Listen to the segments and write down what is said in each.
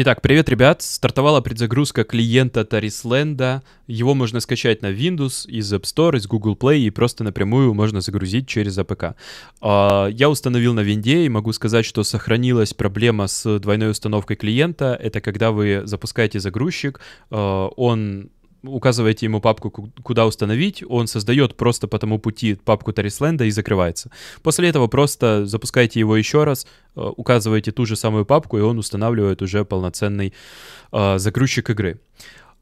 Итак, привет, ребят! Стартовала предзагрузка клиента Тарисленда. Его можно скачать на Windows, из App Store, из Google Play и просто напрямую можно загрузить через APK. А а, я установил на винде и могу сказать, что сохранилась проблема с двойной установкой клиента. Это когда вы запускаете загрузчик, а, он указываете ему папку, куда установить, он создает просто по тому пути папку Тарисленда и закрывается. После этого просто запускаете его еще раз, э, указываете ту же самую папку, и он устанавливает уже полноценный э, загрузчик игры.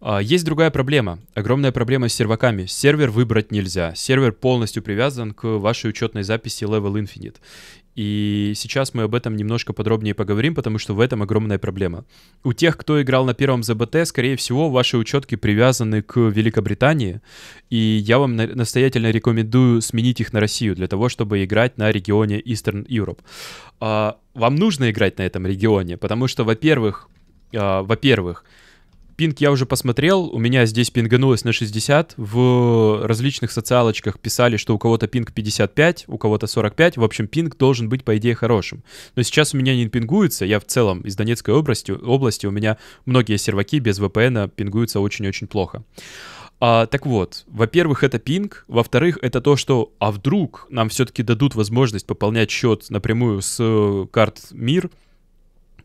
А, есть другая проблема, огромная проблема с серваками. Сервер выбрать нельзя. Сервер полностью привязан к вашей учетной записи Level Infinite. И сейчас мы об этом немножко подробнее поговорим, потому что в этом огромная проблема. У тех, кто играл на первом ЗБТ, скорее всего, ваши учетки привязаны к Великобритании, и я вам настоятельно рекомендую сменить их на Россию для того, чтобы играть на регионе Eastern Europe. А, вам нужно играть на этом регионе, потому что, во-первых, а, во-первых, Пинг я уже посмотрел, у меня здесь пинганулось на 60, в различных социалочках писали, что у кого-то пинг 55, у кого-то 45, в общем, пинг должен быть, по идее, хорошим. Но сейчас у меня не пингуется, я в целом из Донецкой области, области у меня многие серваки без VPN пингуются очень-очень плохо. А, так вот, во-первых, это пинг, во-вторых, это то, что, а вдруг нам все-таки дадут возможность пополнять счет напрямую с э, карт МИР,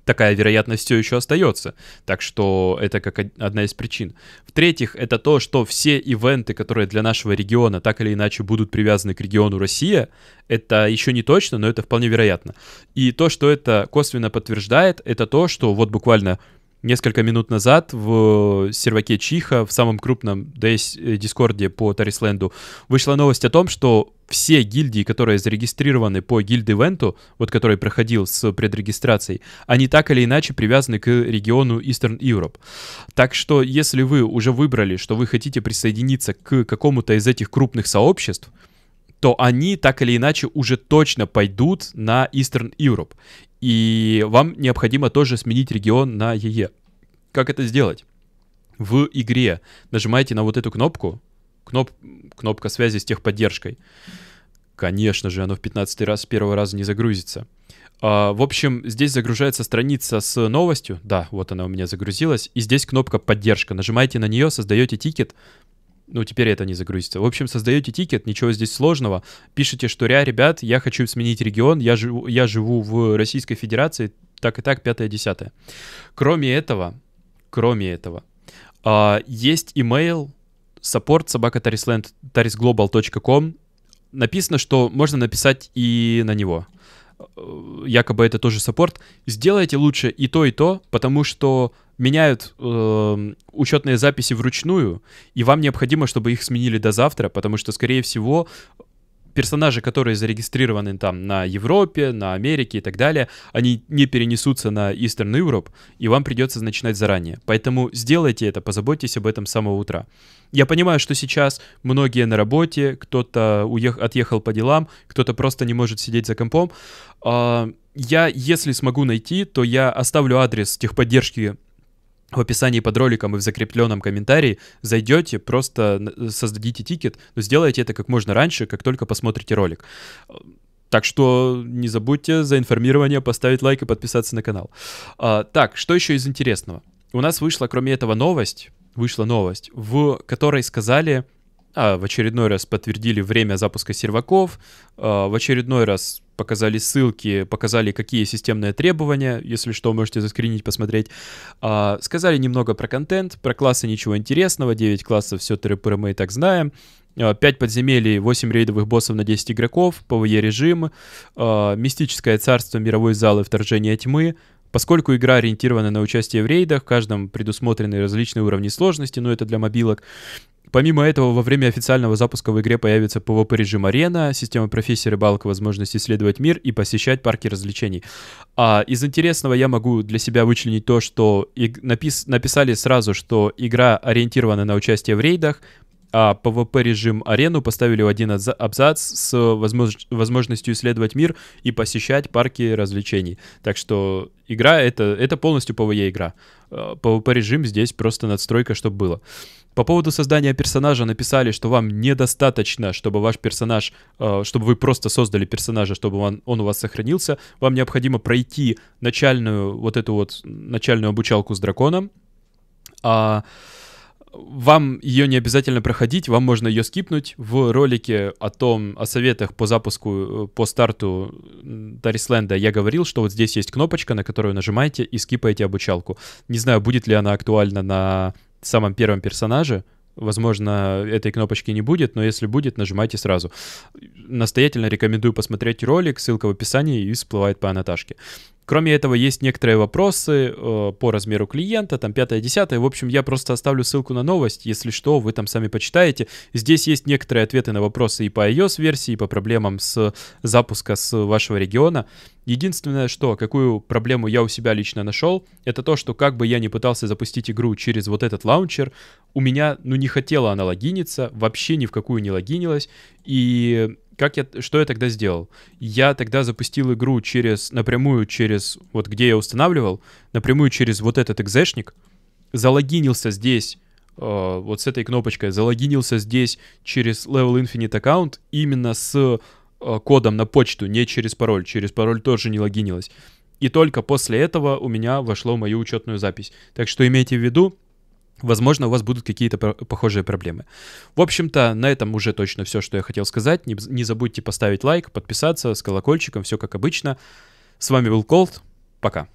такая вероятность все еще остается. Так что это как одна из причин. В-третьих, это то, что все ивенты, которые для нашего региона так или иначе будут привязаны к региону Россия, это еще не точно, но это вполне вероятно. И то, что это косвенно подтверждает, это то, что вот буквально несколько минут назад в серваке Чиха, в самом крупном э, дискорде по Тарисленду, вышла новость о том, что все гильдии, которые зарегистрированы по гильд-ивенту, вот который проходил с предрегистрацией, они так или иначе привязаны к региону Eastern Europe. Так что, если вы уже выбрали, что вы хотите присоединиться к какому-то из этих крупных сообществ, то они так или иначе уже точно пойдут на Eastern Europe. И вам необходимо тоже сменить регион на ЕЕ. Как это сделать? В игре нажимаете на вот эту кнопку, кноп, кнопка связи с техподдержкой. Конечно же, оно в 15 раз с первого раза не загрузится. А, в общем, здесь загружается страница с новостью. Да, вот она у меня загрузилась. И здесь кнопка «Поддержка». Нажимаете на нее, создаете тикет. Ну, теперь это не загрузится. В общем, создаете тикет, ничего здесь сложного. Пишите, что «Ря, ребят, я хочу сменить регион, я живу, я живу в Российской Федерации, так и так, пятое-десятое». Кроме этого, Кроме этого, а, есть email support собакатарисглобал.com. Написано, что можно написать и на него. Э, якобы это тоже саппорт. Сделайте лучше и то, и то, потому что меняют э, учетные записи вручную, и вам необходимо, чтобы их сменили до завтра, потому что, скорее всего, персонажи, которые зарегистрированы там на Европе, на Америке и так далее, они не перенесутся на Eastern Europe, и вам придется начинать заранее. Поэтому сделайте это, позаботьтесь об этом с самого утра. Я понимаю, что сейчас многие на работе, кто-то уех... отъехал по делам, кто-то просто не может сидеть за компом. А, я, если смогу найти, то я оставлю адрес техподдержки в описании под роликом и в закрепленном комментарии зайдете, просто создадите тикет, но сделайте это как можно раньше, как только посмотрите ролик. Так что не забудьте за информирование поставить лайк и подписаться на канал. А, так, что еще из интересного? У нас вышла, кроме этого, новость, вышла новость, в которой сказали а, в очередной раз подтвердили время запуска серваков, а, в очередной раз показали ссылки, показали, какие системные требования, если что, можете заскринить, посмотреть. А, сказали немного про контент, про классы ничего интересного, 9 классов, все трепыры эм, мы и так знаем. 5 а, подземелий, 8 рейдовых боссов на 10 игроков, ПВЕ режим, а, мистическое царство, мировой зал и вторжение тьмы, Поскольку игра ориентирована на участие в рейдах, в каждом предусмотрены различные уровни сложности, но это для мобилок, Помимо этого, во время официального запуска в игре появится PvP-режим арена, система профессии рыбалка, возможность исследовать мир и посещать парки развлечений. А, из интересного я могу для себя вычленить то, что и напис написали сразу, что игра ориентирована на участие в рейдах, а PvP режим арену поставили в один абзац с возможно- возможностью исследовать мир и посещать парки развлечений. Так что игра это, это полностью PvE игра. PvP а, режим здесь просто надстройка, чтобы было. По поводу создания персонажа написали, что вам недостаточно, чтобы ваш персонаж, а, чтобы вы просто создали персонажа, чтобы он, он у вас сохранился. Вам необходимо пройти начальную вот эту вот начальную обучалку с драконом. А, uh, вам ее не обязательно проходить, вам можно ее скипнуть. В ролике о том, о советах по запуску, э, по старту Тарисленда я говорил, что вот здесь есть кнопочка, на которую нажимаете и скипаете обучалку. Не знаю, будет ли она актуальна на самом первом персонаже, Возможно, этой кнопочки не будет, но если будет, нажимайте сразу. Настоятельно рекомендую посмотреть ролик, ссылка в описании и всплывает по Наташке. Кроме этого, есть некоторые вопросы э, по размеру клиента, там 5-10. В общем, я просто оставлю ссылку на новость. Если что, вы там сами почитаете. Здесь есть некоторые ответы на вопросы и по iOS-версии, и по проблемам с запуска с вашего региона. Единственное, что, какую проблему я у себя лично нашел, это то, что как бы я ни пытался запустить игру через вот этот лаунчер, у меня, ну, не хотела она логиниться, вообще ни в какую не логинилась, и как я, что я тогда сделал? Я тогда запустил игру через, напрямую через, вот где я устанавливал, напрямую через вот этот экзешник, залогинился здесь э, вот с этой кнопочкой, залогинился здесь через Level Infinite аккаунт именно с э, кодом на почту, не через пароль. Через пароль тоже не логинилось. И только после этого у меня вошло в мою учетную запись. Так что имейте в виду, Возможно, у вас будут какие-то похожие проблемы. В общем-то, на этом уже точно все, что я хотел сказать. Не, не забудьте поставить лайк, подписаться с колокольчиком, все как обычно. С вами был Колд. Пока.